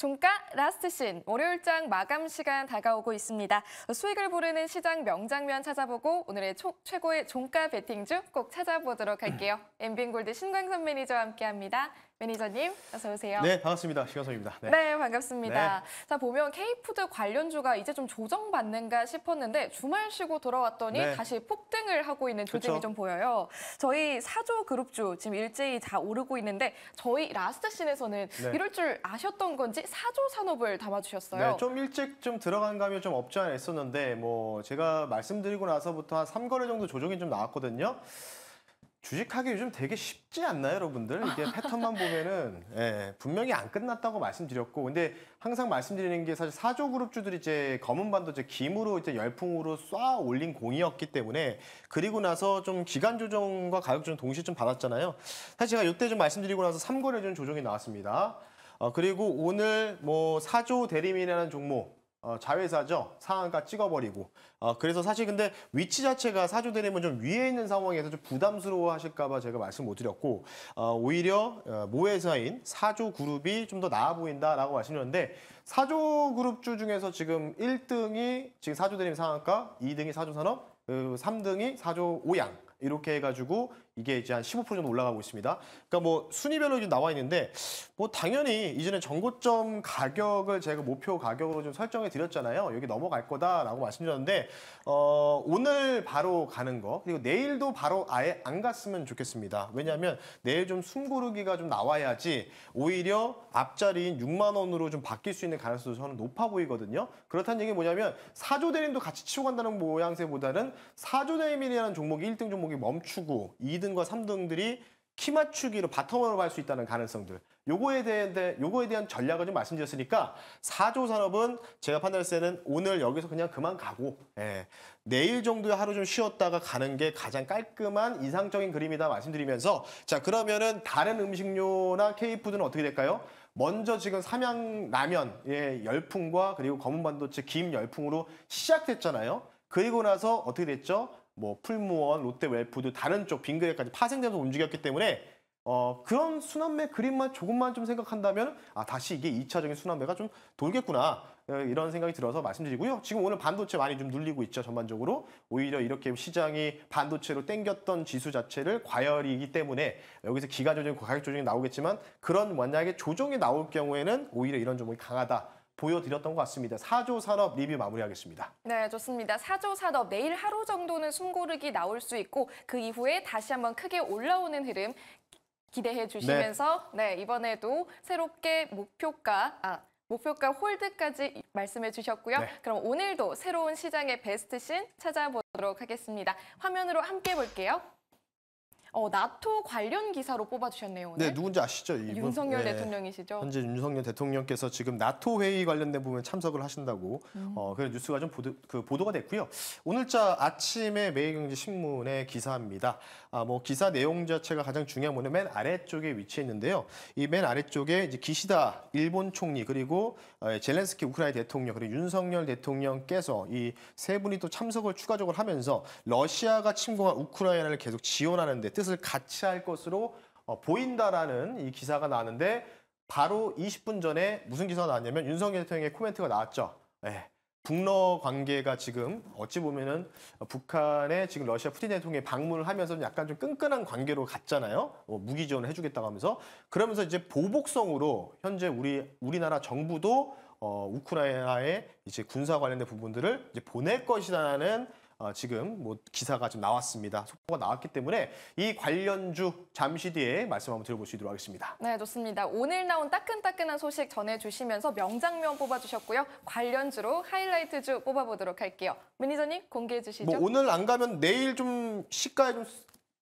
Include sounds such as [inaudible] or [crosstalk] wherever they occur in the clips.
종가 라스트 씬, 월요일장 마감 시간 다가오고 있습니다. 수익을 부르는 시장 명장면 찾아보고 오늘의 초, 최고의 종가 베팅주 꼭 찾아보도록 할게요. 엠빙골드 음. 신광선 매니저와 함께합니다. 매니저님 어서 오세요. 네, 반갑습니다. 시현성입니다. 네. 네, 반갑습니다. 네. 자, 보면 K푸드 관련주가 이제 좀 조정받는가 싶었는데 주말 쉬고 돌아왔더니 네. 다시 폭등을 하고 있는 조짐이 그쵸? 좀 보여요. 저희 사조 그룹주 지금 일제히 다 오르고 있는데 저희 라스트 씬에서는 네. 이럴 줄 아셨던 건지 사조 산업을 담아주셨어요. 네, 좀 일찍 좀 들어간 감이 좀 없지 않아 었는데뭐 제가 말씀드리고 나서부터 한 삼거래 정도 조정이 좀 나왔거든요. 주식하기 요즘 되게 쉽지 않나요, 여러분들? 이게 패턴만 보면은 [laughs] 예, 분명히 안 끝났다고 말씀드렸고, 근데 항상 말씀드리는 게 사실 사조 그룹주들이 이제 검은 반도 이제 김으로 이제 열풍으로 쏴 올린 공이었기 때문에 그리고 나서 좀 기간 조정과 가격 조정 동시에 좀 받았잖아요. 사실 제가 이때 좀 말씀드리고 나서 3거래전 조정이 나왔습니다. 어, 그리고 오늘 뭐 사조 대림이라는 종목 어, 자회사죠. 상한가 찍어버리고. 어, 그래서 사실 근데 위치 자체가 사주대림은좀 위에 있는 상황에서 좀 부담스러워 하실까봐 제가 말씀 못 드렸고, 어, 오히려 어, 모회사인 사조 그룹이 좀 더 나아 보인다라고 말씀드렸는데, 사조 그룹주 중에서 지금 1등이 지금 사조대림 상한가, 2등이 사조산업, 3등이 그 사조 오양. 이렇게 해가지고 이게 이제 한 15% 정도 올라가고 있습니다. 그러니까 뭐 순위별로 지금 나와 있는데 뭐 당연히 이전에 전고점 가격을 제가 목표 가격으로 좀 설정해 드렸잖아요. 여기 넘어갈 거다라고 말씀드렸는데 어, 오늘 바로 가는 거 그리고 내일도 바로 아예 안 갔으면 좋겠습니다. 왜냐하면 내일 좀 숨고르기가 좀 나와야지 오히려 앞자리인 6만 원으로 좀 바뀔 수 있는 가능성도 저는 높아 보이거든요. 그렇다는 얘기 뭐냐면 사조 대림도 같이 치고 간다는 모양새보다는 사조 대림이라는 종목이 1등 종목이 멈추고 2 2등과 3등들이 키 맞추기로 바텀으로 갈 수 있다는 가능성들. 요거에 대한 요거에 대한 전략을 좀 말씀드렸으니까 4조 산업은 제가 판단했 때는 오늘 여기서 그냥 그만 가고 예. 내일 정도에 하루 좀 쉬었다가 가는 게 가장 깔끔한 이상적인 그림이다 말씀드리면서 자 그러면은 다른 음식료나 케이푸드는 어떻게 될까요? 먼저 지금 삼양라면의 예, 열풍과 그리고 검은반도체 김 열풍으로 시작됐잖아요. 그리고 나서 어떻게 됐죠? 뭐 풀무원, 롯데웰푸드 다른 쪽 빙그레까지 파생돼서 움직였기 때문에 어, 그런 순환매 그림만 조금만 좀 생각한다면 아 다시 이게 2차적인 순환매가 좀 돌겠구나 어, 이런 생각이 들어서 말씀드리고요. 지금 오늘 반도체 많이 좀 눌리고 있죠 전반적으로 오히려 이렇게 시장이 반도체로 땡겼던 지수 자체를 과열이기 때문에 여기서 기가 조정, 가격 조정이 나오겠지만 그런 만약에 조정이 나올 경우에는 오히려 이런 종목이 강하다. 보여드렸던 것 같습니다. 4조 산업 리뷰 마무리하겠습니다. 네, 좋습니다. 4조 산업 내일 하루 정도는 숨고르기 나올 수 있고 그 이후에 다시 한번 크게 올라오는 흐름 기대해 주시면서 네, 네 이번에도 새롭게 목표가 아 목표가 홀드까지 말씀해 주셨고요. 네. 그럼 오늘도 새로운 시장의 베스트 신 찾아보도록 하겠습니다. 화면으로 함께 볼게요. 어, 나토 관련 기사로 뽑아주셨네요. 오늘. 네, 누군지 아시죠? 이분? 윤석열 네, 대통령이시죠? 현재 윤석열 대통령께서 지금 나토 회의 관련된 부분에 참석을 하신다고 음. 어, 그런 뉴스가 좀 보도, 그 보도가 됐고요. 오늘자 아침에 매일경제 신문의 기사입니다. 아, 뭐 기사 내용 자체가 가장 중요한 거는 맨 아래쪽에 위치했는데요이 맨 아래쪽에 이제 기시다 일본 총리 그리고 어, 젤렌스키 우크라이나 대통령 그리고 윤석열 대통령께서 이 세 분이 또 참석을 추가적으로 하면서 러시아가 침공한 우크라이나를 계속 지원하는 데 뜻을 같이 할 것으로 어, 보인다라는 이 기사가 나왔는데 바로 20분 전에 무슨 기사가 나왔냐면 윤석열 대통령의 코멘트가 나왔죠. 네. 북러 관계가 지금 어찌 보면은 어, 북한의 지금 러시아 푸틴 대통령이 방문을 하면서 약간 좀 끈끈한 관계로 갔잖아요. 뭐 무기 지원을 해주겠다고 하면서 그러면서 이제 보복성으로 현재 우리 우리나라 정부도 어, 우크라이나의 이제 군사 관련된 부분들을 이제 보낼 것이라는 어, 지금 뭐 기사가 좀 나왔습니다. 속보가 나왔기 때문에 이 관련주 잠시 뒤에 말씀 한번 들어보시도록 하겠습니다. 네, 좋습니다. 오늘 나온 따끈따끈한 소식 전해주시면서 명장면 뽑아주셨고요. 관련주로 하이라이트주 뽑아보도록 할게요. 문희선님 공개해 주시죠. 뭐 오늘 안 가면 내일 좀 시가에 좀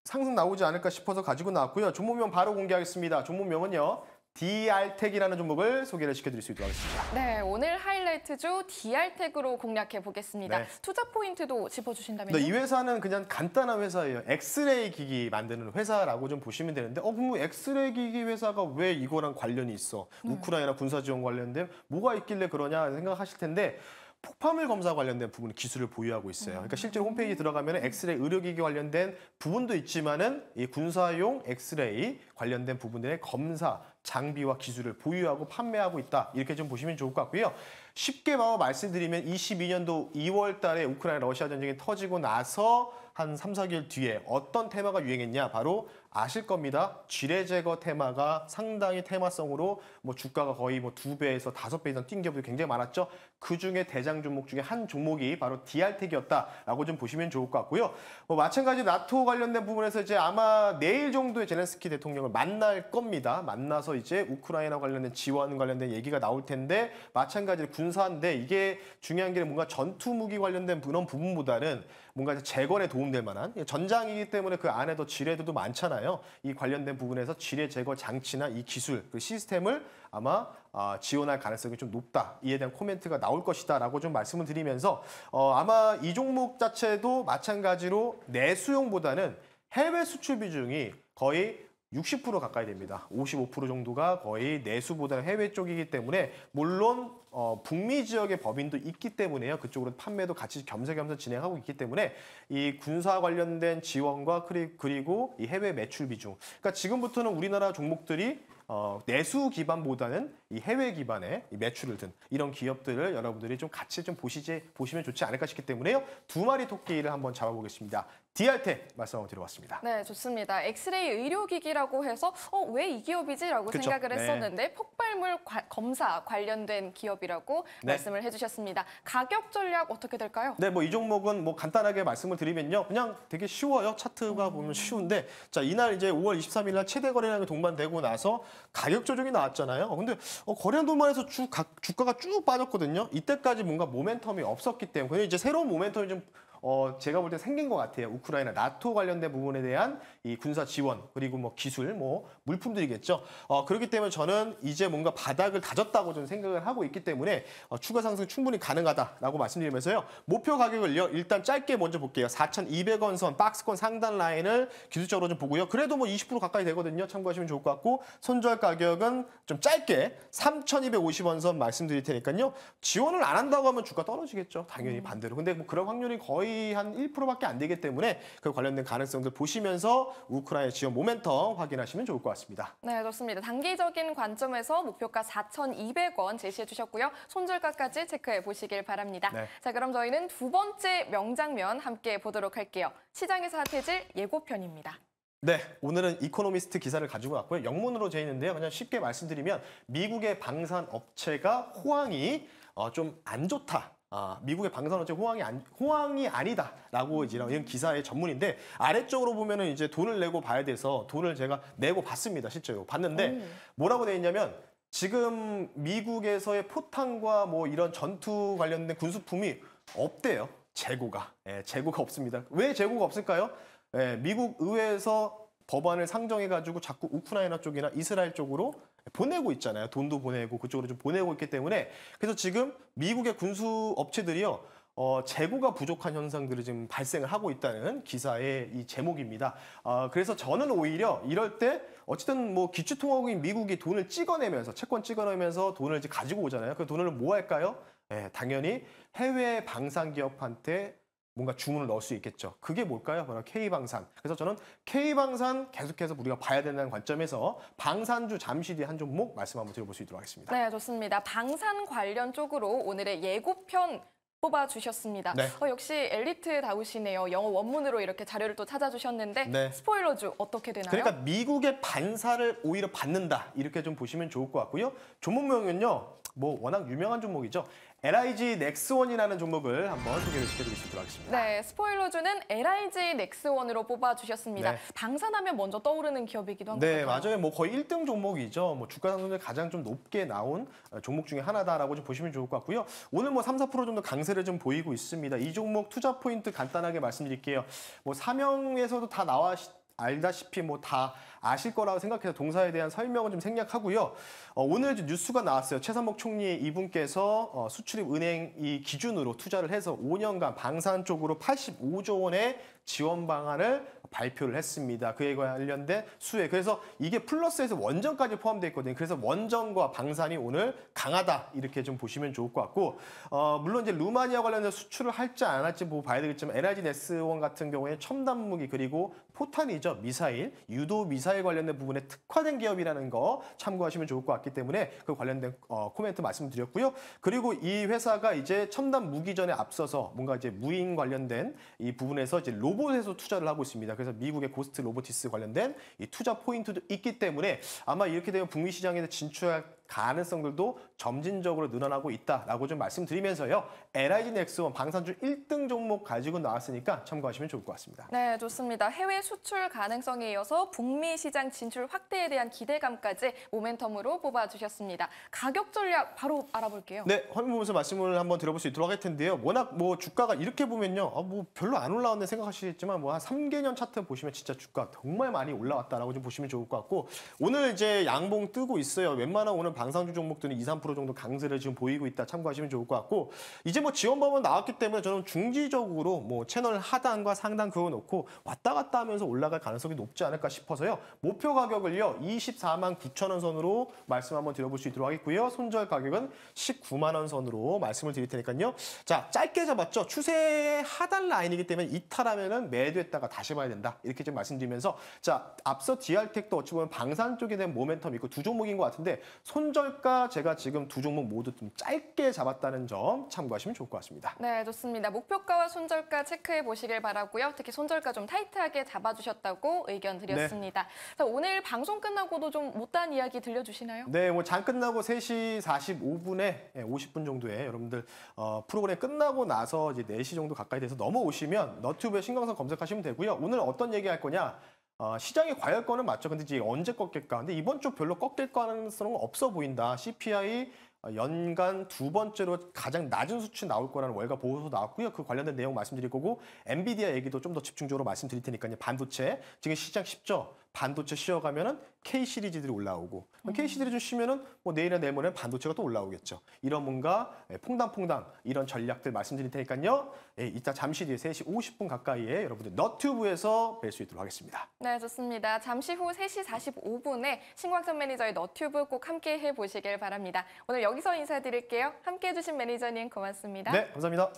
상승 나오지 않을까 싶어서 가지고 나왔고요. 종목명 바로 공개하겠습니다. 종목명은요. d r 텍이라는 종목을 소개를 시켜드릴 수 있도록 하겠습니다. 네, 오늘 하이라이트주 DR택으로 공략해 보겠습니다. 네. 투자 포인트도 짚어주신다면 네, 이 회사는 그냥 간단한 회사예요. 엑스레이 기기 만드는 회사라고 좀 보시면 되는데 어, 그럼 엑스레이 기기 회사가 왜 이거랑 관련이 있어? 음. 우크라이나 군사 지원 관련된 뭐가 있길래 그러냐 생각하실 텐데 폭발물 검사 관련된 부분 기술을 보유하고 있어요. 음. 그러니까 실제로 홈페이지 들어가면 엑스레이 의료기기 관련된 부분도 있지만은 이 군사용 엑스레이 관련된 부분들의 검사 장비와 기술을 보유하고 판매하고 있다. 이렇게 좀 보시면 좋을 것 같고요. 쉽게 말씀드리면 22년도 2월 달에 우크라이나 러시아 전쟁이 터지고 나서 한 3, 4개월 뒤에 어떤 테마가 유행했냐 바로 아실 겁니다. 지뢰 제거 테마가 상당히 테마성으로 뭐 주가가 거의 뭐 두 배에서 5배 이상 뛴 기업도 굉장히 많았죠. 그 중에 대장 종목 중에 한 종목이 바로 디알텍이었다라고 좀 보시면 좋을 것 같고요. 뭐 마찬가지 나토 관련된 부분에서 이제 아마 내일 정도에 제네스키 대통령을 만날 겁니다. 만나서 이제 우크라이나 관련된 지원 관련된 얘기가 나올 텐데 마찬가지로 군사인데 이게 중요한 게 뭔가 전투 무기 관련된 그런 부분보다는 뭔가 이제 재건에 도움될 만한 예, 전장이기 때문에 그 안에도 지뢰들도 많잖아요. 이 관련된 부분에서 지뢰 제거 장치나 이 기술, 그 시스템을 아마 아, 지원할 가능성이 좀 높다. 이에 대한 코멘트가 나올 것이다라고 좀 말씀을 드리면서 어, 아마 이 종목 자체도 마찬가지로 내수용보다는 해외 수출 비중이 거의 60% 가까이 됩니다. 55% 정도가 거의 내수보다는 해외 쪽이기 때문에 물론 어, 북미 지역의 법인도 있기 때문에요. 그쪽으로 판매도 같이 겸사겸사 진행하고 있기 때문에 이 군사 관련된 지원과 그리고 이 해외 매출 비중. 그러니까 지금부터는 우리나라 종목들이 어, 내수 기반보다는 이 해외 기반의 이 매출을 든 이런 기업들을 여러분들이 좀 같이 좀 보시지 보시면 좋지 않을까 싶기 때문에요. 두 마리 토끼를 한번 잡아보겠습니다. 디알테 말씀 드려봤습니다. 네, 좋습니다. 엑스레이 의료기기라고 해서 어, 왜 이 기업이지라고 그쵸? 생각을 네. 했었는데 네. 폭발물 과, 검사 관련된 기업이라고 네. 말씀을 해주셨습니다. 가격 전략 어떻게 될까요? 네, 뭐 이 종목은 뭐 간단하게 말씀을 드리면요. 그냥 되게 쉬워요. 차트가 음. 보면 쉬운데 자 이날 이제 5월 23일 날 최대 거래량이 동반되고 나서 가격 조정이 나왔잖아요. 근데 어, 거래량 동반해서 주, 가, 주가가 쭉 빠졌거든요. 이때까지 뭔가 모멘텀이 없었기 때문에 이제 새로운 모멘텀이 좀 어, 제가 볼 때 생긴 것 같아요. 우크라이나 나토 관련된 부분에 대한 이 군사 지원 그리고 뭐 기술 뭐 물품들이겠죠. 어, 그렇기 때문에 저는 이제 뭔가 바닥을 다졌다고 저는 생각을 하고 있기 때문에 어, 추가 상승 충분히 가능하다라고 말씀드리면서요. 목표 가격을요. 일단 짧게 먼저 볼게요. 4,200원 선 박스권 상단 라인을 기술적으로 좀 보고요. 그래도 뭐 20% 가까이 되거든요. 참고하시면 좋을 것 같고 손절 가격은 좀 짧게 3,250원 선 말씀드릴 테니까요. 지원을 안 한다고 하면 주가 떨어지겠죠. 당연히 음. 반대로. 근데 뭐 그런 확률이 거의 거의 한 1%밖에 안 되기 때문에 그 관련된 가능성들 보시면서 우크라이나 지원 모멘텀 확인하시면 좋을 것 같습니다. 네, 좋습니다. 단기적인 관점에서 목표가 4,200원 제시해 주셨고요. 손절가까지 체크해 보시길 바랍니다. 네. 자, 그럼 저희는 두 번째 명장면 함께 보도록 할게요. 시장에서 핫해질 예고편입니다. 네, 오늘은 이코노미스트 기사를 가지고 왔고요. 영문으로 되어 있는데요. 그냥 쉽게 말씀드리면 미국의 방산 업체가 호황이 어, 좀안 좋다. 아, 미국의 방산업체 호황이, 안, 호황이 아니다라고 이제 이런 기사의 전문인데 아래쪽으로 보면은 이제 돈을 내고 봐야 돼서 돈을 제가 내고 봤습니다 실제로 봤는데 음. 뭐라고 돼 있냐면 지금 미국에서의 포탄과 뭐 이런 전투 관련된 군수품이 없대요 재고가 예, 재고가 없습니다 왜 재고가 없을까요? 예, 미국 의회에서 법안을 상정해가지고 자꾸 우크라이나 쪽이나 이스라엘 쪽으로 보내고 있잖아요. 돈도 보내고 그쪽으로 좀 보내고 있기 때문에 그래서 지금 미국의 군수 업체들이요. 어, 재고가 부족한 현상들이 지금 발생을 하고 있다는 기사의 이 제목입니다. 어, 그래서 저는 오히려 이럴 때 어쨌든 뭐기초통화국인 미국이 돈을 찍어내면서 채권 찍어내면서 돈을 이제 가지고 오잖아요. 그 돈을 뭐 할까요? 예, 당연히 해외 방산 기업한테 뭔가 주문을 넣을 수 있겠죠. 그게 뭘까요? 바로 K방산. 그래서 저는 K방산 계속해서 우리가 봐야 된다는 관점에서 방산주 잠시 뒤에 한 종목 말씀 한번 드려볼 수 있도록 하겠습니다. 네, 좋습니다. 방산 관련 쪽으로 오늘의 예고편 뽑아주셨습니다. 네. 어, 역시 엘리트 다우시네요. 영어 원문으로 이렇게 자료를 또 찾아주셨는데 네. 스포일러주 어떻게 되나요? 그러니까 미국의 반사를 오히려 받는다. 이렇게 좀 보시면 좋을 것 같고요. 조목명은요 뭐 워낙 유명한 종목이죠. LIG 넥스원이라는 종목을 한번 소개를 시켜드리도록 하겠습니다. 네, 스포일러주는 LIG 넥스원으로 뽑아주셨습니다. 네. 방산하면 먼저 떠오르는 기업이기도 한데 네, 같아요. 맞아요. 뭐 거의 1등 종목이죠. 뭐 주가 상승률 가장 좀 높게 나온 어, 종목 중에 하나다라고 좀 보시면 좋을 것 같고요. 오늘 뭐 3, 4% 정도 강세를 좀 보이고 있습니다. 이 종목 투자 포인트 간단하게 말씀드릴게요. 뭐 사명에서도 다 나와 알다시피 뭐 다 아실 거라고 생각해서 동사에 대한 설명은 좀 생략하고요. 어, 오늘 뉴스가 나왔어요. 최삼목 총리 이분께서 어, 수출입 은행 이 기준으로 투자를 해서 5년간 방산 쪽으로 85조 원의 지원 방안을 발표를 했습니다. 그에 관련된 수혜. 그래서 이게 플러스에서 원전까지 포함되어 있거든요. 그래서 원전과 방산이 오늘 강하다 이렇게 좀 보시면 좋을 것 같고 어, 물론 이제 루마니아 관련해서 수출을 할지 안 할지 뭐 봐야 되겠지만 LRG 네스원 같은 경우에 첨단 무기 그리고 포탄이죠. 미사일, 유도 미사일 관련된 부분에 특화된 기업이라는 거 참고하시면 좋을 것 같기 때문에 그 관련된 어, 코멘트 말씀드렸고요. 그리고 이 회사가 이제 첨단 무기전에 앞서서 뭔가 이제 무인 관련된 이 부분에서 이제 로봇에서 투자를 하고 있습니다. 그래서 미국의 고스트 로보티스 관련된 이 투자 포인트도 있기 때문에 아마 이렇게 되면 북미 시장에 진출할 가능성들도 점진적으로 늘어나고 있다라고 좀 말씀드리면서요. LIG 넥스원 방산주 1등 종목 가지고 나왔으니까 참고하시면 좋을 것 같습니다. 네, 좋습니다. 해외 수출 가능성에 이어서 북미 시장 진출 확대에 대한 기대감까지 모멘텀으로 뽑아주셨습니다. 가격 전략 바로 알아볼게요. 네, 화면 보면서 말씀을 한번 들어볼 수 있도록 할 텐데요. 워낙 뭐 주가가 이렇게 보면요. 아, 뭐 별로 안 올라왔네 생각하시겠지만 뭐한 3개년 차트 보시면 진짜 주가 정말 많이 올라왔다라고 좀 보시면 좋을 것 같고 오늘 이제 양봉 뜨고 있어요. 웬만한 오늘 방상주 종목들은 2, 3% 정도 강세를 지금 보이고 있다 참고하시면 좋을 것 같고 이제 뭐 지원범은 나왔기 때문에 저는 중지적으로 뭐 채널 하단과 상단 그어놓고 왔다 갔다 하면서 올라갈 가능성이 높지 않을까 싶어서요. 목표 가격을요. 24만 9천 원 선으로 말씀 한번 드려볼 수 있도록 하겠고요. 손절 가격은 19만 원 선으로 말씀을 드릴 테니까요. 자 짧게 잡았죠. 추세 하단 라인이기 때문에 이탈하면은 매도했다가 다시 봐야 된다. 이렇게 좀 말씀드리면서 자 앞서 d r 텍도 어찌 보면 방산 쪽에 대한 모멘텀 있고 두 종목인 것 같은데 손 손절가 제가 지금 두 종목 모두 좀 짧게 잡았다는 점 참고하시면 좋을 것 같습니다. 네, 좋습니다. 목표가와 손절가 체크해 보시길 바라고요. 특히 손절가 좀 타이트하게 잡아주셨다고 의견 네. 드렸습니다. 네. 오늘 방송 끝나고도 좀 못다한 이야기 들려주시나요? 네, 뭐장 끝나고 3시 45분에 50분 정도에 여러분들 어, 프로그램 끝나고 나서 이제 4시 정도 가까이 돼서 넘어오시면 너튜브에 신강산 검색하시면 되고요. 오늘 어떤 얘기 할 거냐? 어, 아, 시장의 과열권은 맞죠. 근데 이제 언제 꺾일까? 근데 이번 주 별로 꺾일 가능성은 없어 보인다. CPI 연간 두 번째로 가장 낮은 수치 나올 거라는 월가 보고서 나왔고요. 그 관련된 내용 말씀드릴 거고 엔비디아 얘기도 좀 더 집중적으로 말씀드릴 테니까요. 반도체 지금 시장 쉽죠? 반도체 쉬어가면은 K 시리즈들이 올라오고 음. K 시리즈 쉬면은 뭐 내일이나 내일모레 반도체가 또 올라오겠죠. 이런 뭔가 예, 퐁당퐁당 이런 전략들 말씀드릴 테니까요. 예, 이따 잠시 뒤에 3시 50분 가까이에 여러분들 너튜브에서 뵐 수 있도록 하겠습니다. 네, 좋습니다. 잠시 후 3시 45분에 신광선 매니저의 너튜브 꼭 함께 해보시길 바랍니다. 오늘 여기서 인사드릴게요. 함께 해주신 매니저님 고맙습니다. 네, 감사합니다.